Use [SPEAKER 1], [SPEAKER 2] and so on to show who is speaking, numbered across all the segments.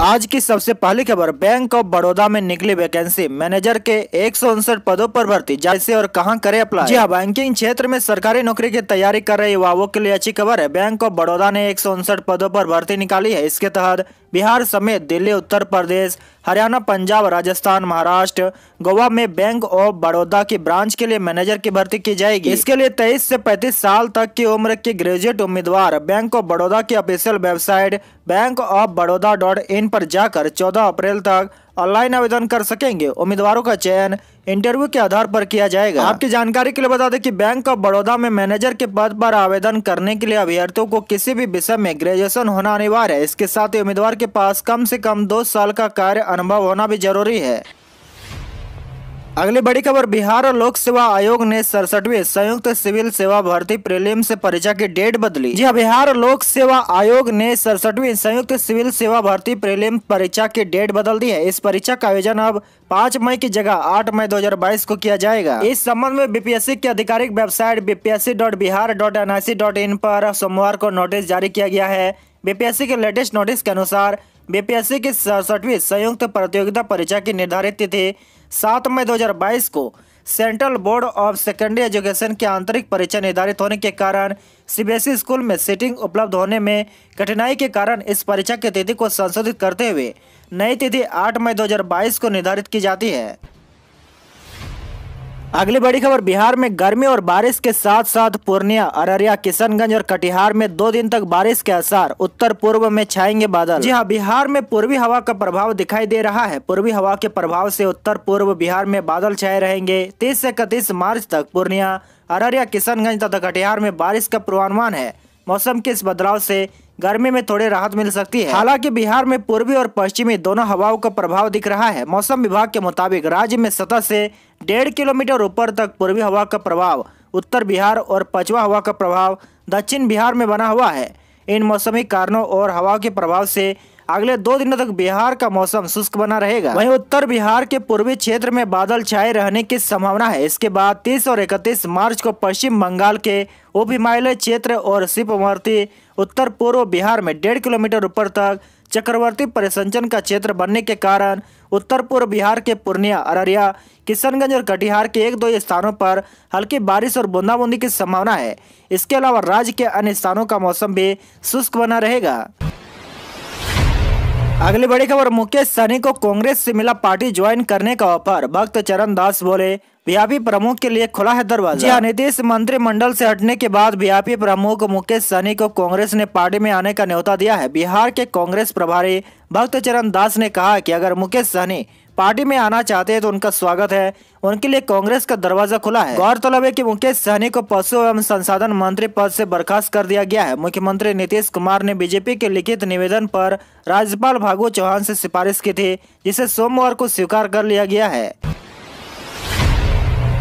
[SPEAKER 1] आज की सबसे पहली खबर बैंक ऑफ बड़ौदा में निकली वैकेंसी मैनेजर के एक पदों पर भर्ती जैसे और कहां करें अप्लाई जी हाँ बैंकिंग क्षेत्र में सरकारी नौकरी की तैयारी कर रहे युवाओं के लिए अच्छी खबर है बैंक ऑफ बड़ौदा ने एक पदों पर भर्ती निकाली है इसके तहत बिहार समेत दिल्ली उत्तर प्रदेश हरियाणा पंजाब राजस्थान महाराष्ट्र गोवा में बैंक ऑफ बड़ौदा के ब्रांच के लिए मैनेजर की भर्ती की जाएगी इसके लिए तेईस से पैंतीस साल तक की उम्र के ग्रेजुएट उम्मीदवार बैंक ऑफ बड़ौदा की official website bank of Baroda dot in पर जाकर चौदह अप्रैल तक ऑनलाइन आवेदन कर सकेंगे उम्मीदवारों का चयन इंटरव्यू के आधार पर किया जाएगा आपकी जानकारी के लिए बता दें कि बैंक ऑफ बड़ौदा में मैनेजर के पद पर आवेदन करने के लिए अभ्यर्थियों को किसी भी विषय में ग्रेजुएशन होना अनिवार्य है इसके साथ ही उम्मीदवार के पास कम से कम दो साल का कार्य अनुभव होना भी जरूरी है अगली बड़ी खबर बिहार लोक सेवा आयोग ने सड़सठवी संयुक्त सिविल सेवा भर्ती प्रीलिम्स से परीक्षा की डेट बदली जी हाँ, बिहार लोक सेवा आयोग ने सड़सठवी संयुक्त सिविल सेवा भर्ती प्रीलिम परीक्षा की डेट बदल दी है इस परीक्षा का आयोजन अब पाँच मई की जगह आठ मई 2022 को किया जाएगा इस संबंध में बीपीएससी की आधिकारिक website BPSC dot Bihar dot N I C dot in पर सोमवार को नोटिस जारी किया गया है बीपीएससी के लेटेस्ट नोटिस के अनुसार बीपीएससी की सड़सठवीं संयुक्त प्रतियोगिता परीक्षा की निर्धारित तिथि सात मई 2022 को central board of secondary education की आंतरिक परीक्षा निर्धारित होने के कारण सीबीएसई स्कूल में सीटिंग उपलब्ध होने में कठिनाई के कारण इस परीक्षा की तिथि को संशोधित करते हुए नई तिथि 8 मई 2022 को निर्धारित की जाती है अगली बड़ी खबर बिहार में गर्मी और बारिश के साथ साथ पूर्णिया अररिया किशनगंज और कटिहार में दो दिन तक बारिश के आसार उत्तर पूर्व में छाएंगे बादल जी हाँ बिहार में पूर्वी हवा का प्रभाव दिखाई दे रहा है पूर्वी हवा के प्रभाव से उत्तर पूर्व बिहार में बादल छाए रहेंगे तीस से इकतीस मार्च तक पूर्णिया अररिया किशनगंज तथा कटिहार में बारिश का पूर्वानुमान है मौसम के इस बदलाव से गर्मी में थोड़ी राहत मिल सकती है हालांकि बिहार में पूर्वी और पश्चिमी दोनों हवाओं का प्रभाव दिख रहा है मौसम विभाग के मुताबिक राज्य में सतह से डेढ़ किलोमीटर ऊपर तक पूर्वी हवा का प्रभाव उत्तर बिहार और पचवा हवा का प्रभाव दक्षिण बिहार में बना हुआ है इन मौसमी कारणों और हवाओं के प्रभाव से अगले दो दिनों तक बिहार का मौसम शुष्क बना रहेगा वहीं उत्तर बिहार के पूर्वी क्षेत्र में बादल छाए रहने की संभावना है इसके बाद 30 और 31 मार्च को पश्चिम बंगाल के उप हिमालय क्षेत्र और सीपवर्ती उत्तर पूर्व बिहार में डेढ़ किलोमीटर ऊपर तक चक्रवर्ती परिसंचन का क्षेत्र बनने के कारण उत्तर पूर्व बिहार के पूर्णिया अररिया किशनगंज और कटिहार के एक दो स्थानों पर हल्की बारिश और बूंदाबूंदी की संभावना है इसके अलावा राज्य के अन्य स्थानों का मौसम भी शुष्क बना रहेगा अगली बड़ी खबर मुकेश सहनी को कांग्रेस से मिला पार्टी ज्वाइन करने का ऑफर भक्त चरण दास बोले बीआपी प्रमुख के लिए खुला है दरवाजा हाँ, नीतीश मंत्रिमंडल से हटने के बाद बीआपी प्रमुख मुकेश सहनी को कांग्रेस ने पार्टी में आने का न्योता दिया है बिहार के कांग्रेस प्रभारी भक्त चरण दास ने कहा कि अगर मुकेश सहनी पार्टी में आना चाहते हैं तो उनका स्वागत है उनके लिए कांग्रेस का दरवाजा खुला है गौरतलब है कि मुकेश सहनी को पशु एवं संसाधन मंत्री पद से बर्खास्त कर दिया गया है मुख्यमंत्री नीतीश कुमार ने बीजेपी के लिखित निवेदन पर राज्यपाल फागू चौहान से सिफारिश की थी जिसे सोमवार को स्वीकार कर लिया गया है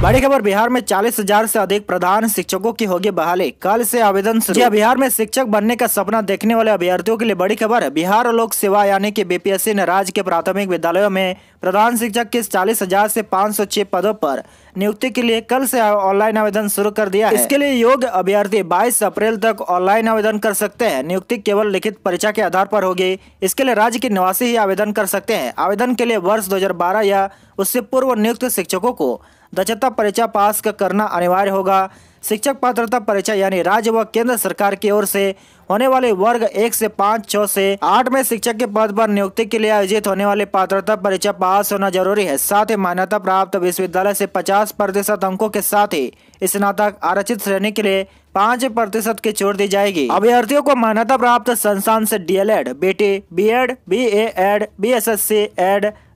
[SPEAKER 1] बड़ी खबर बिहार में चालीस हजार ऐसी अधिक प्रधान शिक्षकों की होगी बहाली कल से आवेदन शुरू हाँ, बिहार में शिक्षक बनने का सपना देखने वाले अभ्यर्थियों के लिए बड़ी खबर है बिहार लोक सेवा यानी कि बीपीएससी ने राज्य के प्राथमिक विद्यालयों में प्रधान शिक्षक के चालीस हजार से छह पदों पर नियुक्ति के लिए कल से ऑनलाइन आवेदन शुरू कर दिया है इसके लिए योग्य अभ्यर्थी बाईस अप्रैल तक ऑनलाइन आवेदन कर सकते हैं नियुक्ति केवल लिखित परीक्षा के आधार पर होगी इसके लिए राज्य के निवासी ही आवेदन कर सकते हैं आवेदन के लिए वर्ष दो या उससे पूर्व नियुक्त शिक्षकों को दक्षता परीक्षा पास करना अनिवार्य होगा शिक्षक पात्रता परीक्षा यानी राज्य व केंद्र सरकार की ओर से होने वाले वर्ग एक से पाँच छः से आठ में शिक्षक के पद पर नियुक्ति के लिए आयोजित होने वाले पात्रता परीक्षा पास होना जरूरी है साथ ही मान्यता प्राप्त विश्वविद्यालय से पचास प्रतिशत अंकों के साथ ही स्नातक आरक्षित श्रेणी के लिए पाँच प्रतिशत की छूट दी जाएगी अभ्यर्थियों को मान्यता प्राप्त संस्थान से L Ed B T B Ed B B Ed S S C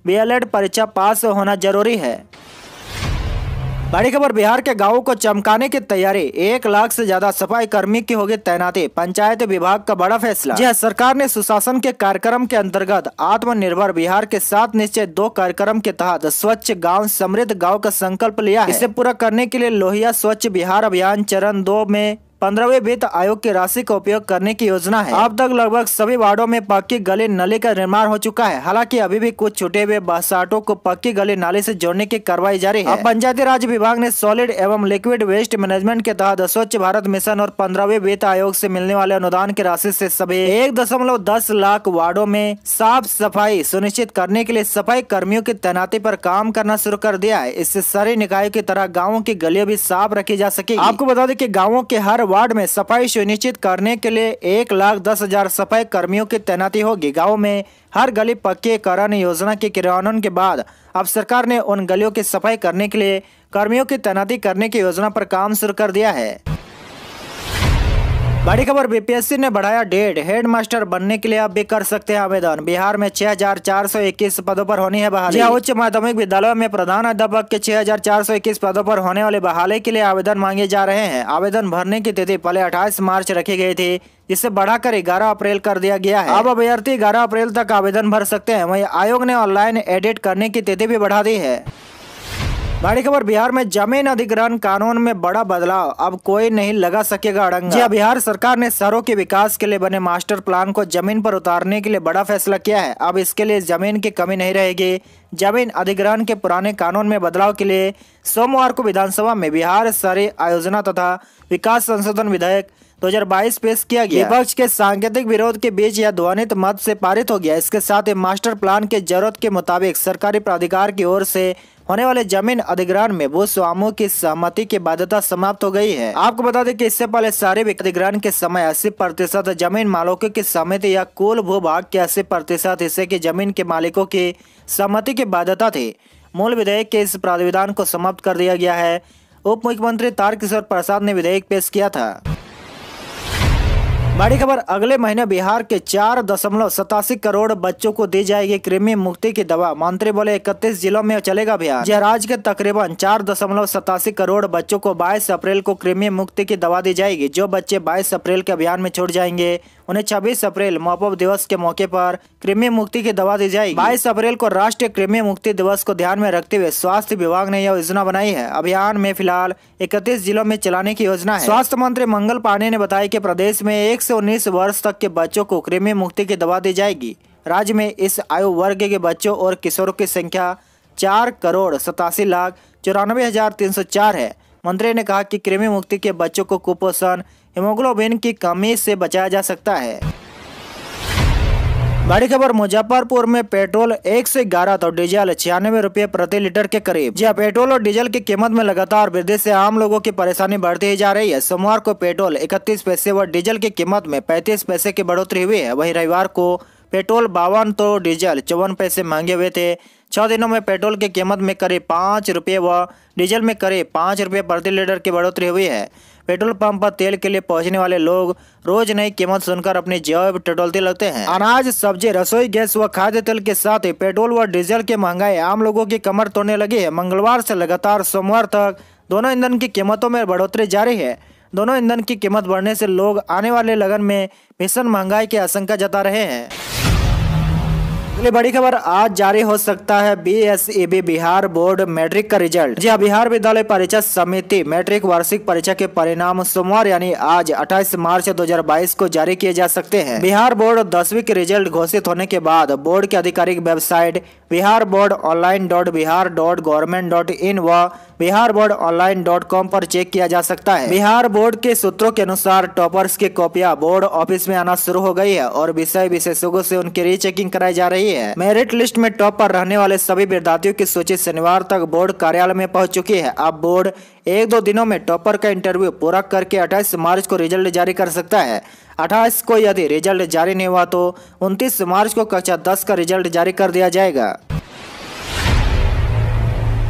[SPEAKER 1] Ed परीक्षा पास होना जरूरी है बड़ी खबर बिहार के गांवों को चमकाने की तैयारी एक लाख से ज्यादा सफाई कर्मी की होगी तैनाती पंचायत विभाग का बड़ा फैसला जी हाँ, सरकार ने सुशासन के कार्यक्रम के अंतर्गत आत्मनिर्भर बिहार के साथ निश्चय दो कार्यक्रम के तहत स्वच्छ गांव समृद्ध गांव का संकल्प लिया है इसे पूरा करने के लिए लोहिया स्वच्छ बिहार अभियान चरण दो में पंद्रहवे वित्त आयोग के राशि का उपयोग करने की योजना है अब तक लगभग सभी वार्डो में पक्के गले नले का निर्माण हो चुका है हालांकि अभी भी कुछ छुटे हुए बसाटों को पक्के गले नाले से जोड़ने की कार्रवाई जारी है पंचायती राज विभाग ने सॉलिड एवं लिक्विड वेस्ट मैनेजमेंट के तहत स्वच्छ भारत मिशन और पंद्रहवे वित्त आयोग ऐसी मिलने वाले अनुदान की राशि ऐसी सभी एक दशमलव दस लाख वार्डो में साफ सफाई सुनिश्चित करने के लिए सफाई कर्मियों की तैनाती आरोप काम करना शुरू कर दिया है इससे सारे निकायों की तरह गाँव की गलियों भी साफ रखी जा सके आपको बता दें की गाँव के हर वार्ड में सफाई सुनिश्चित करने के लिए एक लाख दस हजार सफाई कर्मियों की तैनाती होगी गाँव में हर गली पक्कीकरण योजना के क्रियान्वयन के बाद अब सरकार ने उन गलियों की सफाई करने के लिए कर्मियों की तैनाती करने की योजना पर काम शुरू कर दिया है बड़ी खबर बीपीएससी ने बढ़ाया डेट हेड मास्टर बनने के लिए आप भी कर सकते हैं आवेदन बिहार में 6,421 पदों पर होनी है बहाली हाँ, उच्च माध्यमिक विद्यालयों में प्रधान अध्यापक के 6,421 पदों पर होने वाले बहाली के लिए आवेदन मांगे जा रहे हैं आवेदन भरने की तिथि पहले 28 मार्च रखी गयी थी इसे बढ़ाकर 11 अप्रैल कर दिया गया है अब अभ्यर्थी ग्यारह अप्रैल तक आवेदन भर सकते हैं वही आयोग ने ऑनलाइन एडिट करने की तिथि भी बढ़ा दी है बड़ी खबर बिहार में जमीन अधिग्रहण कानून में बड़ा बदलाव अब कोई नहीं लगा सकेगा अड़ंग जी हाँ, बिहार सरकार ने शहरों के विकास के लिए बने मास्टर प्लान को जमीन पर उतारने के लिए बड़ा फैसला किया है अब इसके लिए जमीन की कमी नहीं रहेगी जमीन अधिग्रहण के पुराने कानून में बदलाव के लिए सोमवार को विधानसभा में बिहार शहरी आयोजना तथा विकास संशोधन विधेयक 2022 पेश किया गया विपक्ष के सांकेतिक विरोध के बीच यह ध्वनित मत से पारित हो गया इसके साथ ही मास्टर प्लान के जरूरत के मुताबिक सरकारी प्राधिकार की ओर से होने वाले जमीन अधिग्रहण में भू स्वामियों की सहमति की बाध्यता समाप्त हो गई है आपको बता दें कि इससे पहले सारे अधिग्रहण के समय अस्सी प्रतिशत जमीन मालिकों की सहमति या कुल भू भाग के अस्सी प्रतिशत हिस्से की जमीन के मालिकों की सहमति की बाध्यता थी मूल विधेयक के इस प्राविधान को समाप्त कर दिया गया है उप मुख्यमंत्री तारकिशोर प्रसाद ने विधेयक पेश किया था बड़ी खबर अगले महीने बिहार के चार दशमलव सतासी करोड़ बच्चों को दी जाएगी कृमि मुक्ति की दवा मंत्री बोले इकतीस जिलों में चलेगा अभियान यह राज्य के तकरीबन चार दशमलव सतासी करोड़ बच्चों को बाईस अप्रैल को कृमि मुक्ति की दवा दी जाएगी जो बच्चे बाईस अप्रैल के अभियान में छोड़ जाएंगे उन्हें छब्बीस अप्रैल मॉपअप दिवस के मौके पर कृमि मुक्ति की दवा दी जाएगी बाईस अप्रैल को राष्ट्रीय कृमि मुक्ति दिवस को ध्यान में रखते हुए स्वास्थ्य विभाग ने यह योजना बनाई है अभियान में फिलहाल इकतीस जिलों में चलाने की योजना है स्वास्थ्य मंत्री मंगल पांडे ने बताया की प्रदेश में एक से उन्नीस वर्ष तक के बच्चों को कृमि मुक्ति की दवा दी जाएगी राज्य में इस आयु वर्ग के बच्चों और किशोरों की संख्या चार करोड़ सतासी लाख चौरानवे हजार तीन सौ चार है मंत्री ने कहा कि कृमि मुक्ति के बच्चों को कुपोषण हीमोग्लोबिन की कमी से बचाया जा सकता है बड़ी खबर मुजफ्फरपुर में पेट्रोल एक से ग्यारह तो डीजल छियानवे रुपए प्रति लीटर के करीब जहाँ पेट्रोल और डीजल की कीमत में लगातार वृद्धि से आम लोगों की परेशानी बढ़ती ही जा रही है सोमवार को पेट्रोल इकतीस पैसे व डीजल की कीमत में पैंतीस पैसे की बढ़ोतरी हुई है वही रविवार को पेट्रोल बावन तो डीजल चौवन पैसे महंगे हुए थे छह दिनों में पेट्रोल की कीमत में करीब पाँच रुपये व डीजल में करीब पाँच रुपये प्रति लीटर की बढ़ोतरी हुई है पेट्रोल पंप पर तेल के लिए पहुंचने वाले लोग रोज नई कीमत सुनकर अपने जेब टटोलते लगते हैं अनाज सब्जी रसोई गैस व खाद्य तेल के साथ ही पेट्रोल व डीजल की महंगाई आम लोगों की कमर तोड़ने लगी है मंगलवार से लगातार सोमवार तक दोनों ईंधन की कीमतों में बढ़ोतरी जारी है दोनों ईंधन की कीमत बढ़ने से लोग आने वाले लगन में भीषण महंगाई की आशंका जता रहे हैं अगली बड़ी खबर आज जारी हो सकता है बी e बिहार बोर्ड मैट्रिक का रिजल्ट जी हाँ, बिहार विद्यालय परीक्षा समिति मैट्रिक वार्षिक परीक्षा के परिणाम सोमवार यानी आज 28 मार्च 2022 को जारी किए जा सकते हैं बिहार बोर्ड दसवीं के रिजल्ट घोषित होने के बाद बोर्ड के आधिकारिक website Bihar board online dot Bihar dot government dot in व Bihar board online dot com पर चेक किया जा सकता है बिहार बोर्ड के सूत्रों के अनुसार टॉपर्स की कॉपियां बोर्ड ऑफिस में आना शुरू हो गई है और विषय विशेषज्ञों से उनकी रीचेकिंग कराई जा रही है है मेरिट लिस्ट में टॉप पर रहने वाले सभी विद्यार्थियों की सूची शनिवार तक बोर्ड कार्यालय में पहुंच चुकी है अब बोर्ड एक दो दिनों में टॉपर का इंटरव्यू पूरा करके 28 मार्च को रिजल्ट जारी कर सकता है 28 को यदि रिजल्ट जारी नहीं हुआ तो 29 मार्च को कक्षा 10 का रिजल्ट जारी कर दिया जाएगा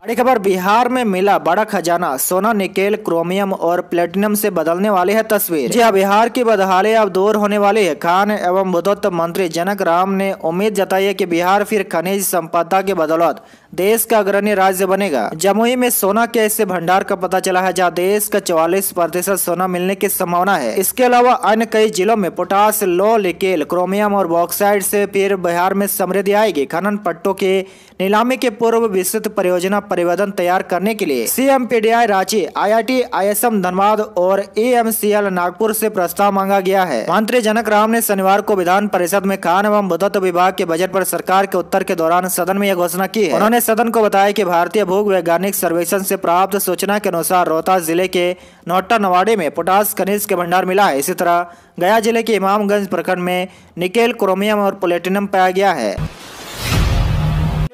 [SPEAKER 1] बड़ी खबर बिहार में मिला बड़ा खजाना सोना निकेल क्रोमियम और प्लेटिनम से बदलने वाली है तस्वीर जी हाँ बिहार की बदहाली अब दूर होने वाली है खान एवं बुद्धत्व मंत्री जनक राम ने उम्मीद जताई है कि बिहार फिर खनिज संपदा के बदौलत देश का अग्रणी राज्य बनेगा जमुई में सोना के ऐसे भंडार का पता चला है जहाँ देश का चौवालीस प्रतिशत सोना मिलने की संभावना है इसके अलावा अन्य कई जिलों में पोटास लो लिकेल क्रोमियम और बॉक्साइड से फिर बिहार में समृद्धि आएगी खनन पट्टों के नीलामी के पूर्व विस्तृत परियोजना परिवर्तन तैयार करने के लिए CM PDI Ranchi IIT ISM Dhanbad और एएमसीएल नागपुर से प्रस्ताव मांगा गया है मंत्री जनक राम ने शनिवार को विधान परिषद में खान एवं बुद्धत्व विभाग के बजट पर सरकार के उत्तर के दौरान सदन में यह घोषणा की है उन्होंने सदन को बताया कि भारतीय भूग वैज्ञानिक सर्वेक्षण से प्राप्त सूचना के अनुसार रोहतास जिले के नोटा नवाड़े में पोटास खनिज के भंडार मिला है इसी तरह गया जिले के इमामगंज प्रखंड में निकेल क्रोमियम और प्लेटिनम पाया गया है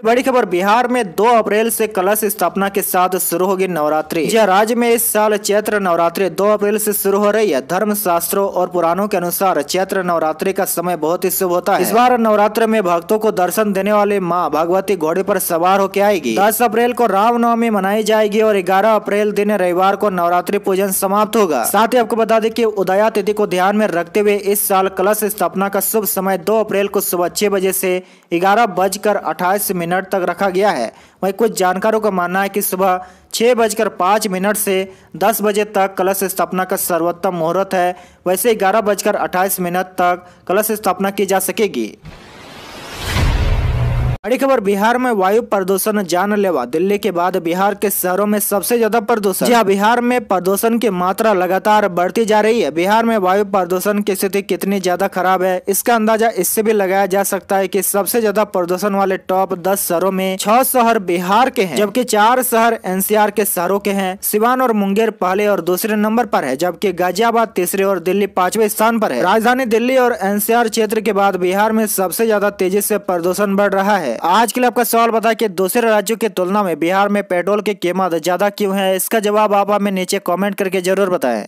[SPEAKER 1] बड़ी खबर बिहार में 2 अप्रैल से कलश स्थापना के साथ शुरू होगी नवरात्रि यह राज्य में इस साल चैत्र नवरात्रि 2 अप्रैल से शुरू हो रही है धर्म शास्त्रों और पुराणों के अनुसार चैत्र नवरात्रि का समय बहुत ही शुभ होता है इस बार नवरात्र में भक्तों को दर्शन देने वाले माँ भगवती घोड़े आरोप सवार होकर आएगी दस अप्रैल को रामनवमी मनाई जाएगी और ग्यारह अप्रैल दिन रविवार को नवरात्रि पूजन समाप्त होगा साथ ही आपको बता दें की उदया तिथि को ध्यान में रखते हुए इस साल कलश स्थापना का शुभ समय दो अप्रैल को सुबह छह बजे ऐसी ग्यारह बजकर अठाईस मिनट मिनट तक रखा गया है वहीं कुछ जानकारों का मानना है कि सुबह छः बजकर पाँच मिनट से दस बजे तक कलश स्थापना का सर्वोत्तम मुहूर्त है वैसे ग्यारह बजकर अट्ठाईस मिनट तक कलश स्थापना की जा सकेगी बड़ी खबर बिहार में वायु प्रदूषण जानलेवा दिल्ली के बाद बिहार के शहरों में सबसे ज्यादा प्रदूषण जहाँ बिहार में प्रदूषण की मात्रा लगातार बढ़ती जा रही है बिहार में वायु प्रदूषण की स्थिति कितनी ज्यादा खराब है इसका अंदाजा इससे भी लगाया जा सकता है कि सबसे ज्यादा प्रदूषण वाले टॉप दस शहरों में छह शहर बिहार के है जबकि चार शहर एन के शहरों के है सिवान और मुंगेर पहले और दूसरे नंबर आरोप है जबकि गाजियाबाद तीसरे और दिल्ली पांचवे स्थान पर है राजधानी दिल्ली और एनसीआर क्षेत्र के बाद बिहार में सबसे ज्यादा तेजी ऐसी प्रदूषण बढ़ रहा है आज के लिए आपका सवाल बता कि दूसरे राज्यों की तुलना में बिहार में पेट्रोल की कीमत ज्यादा क्यों है इसका जवाब आप हमें नीचे कॉमेंट करके जरूर बताएं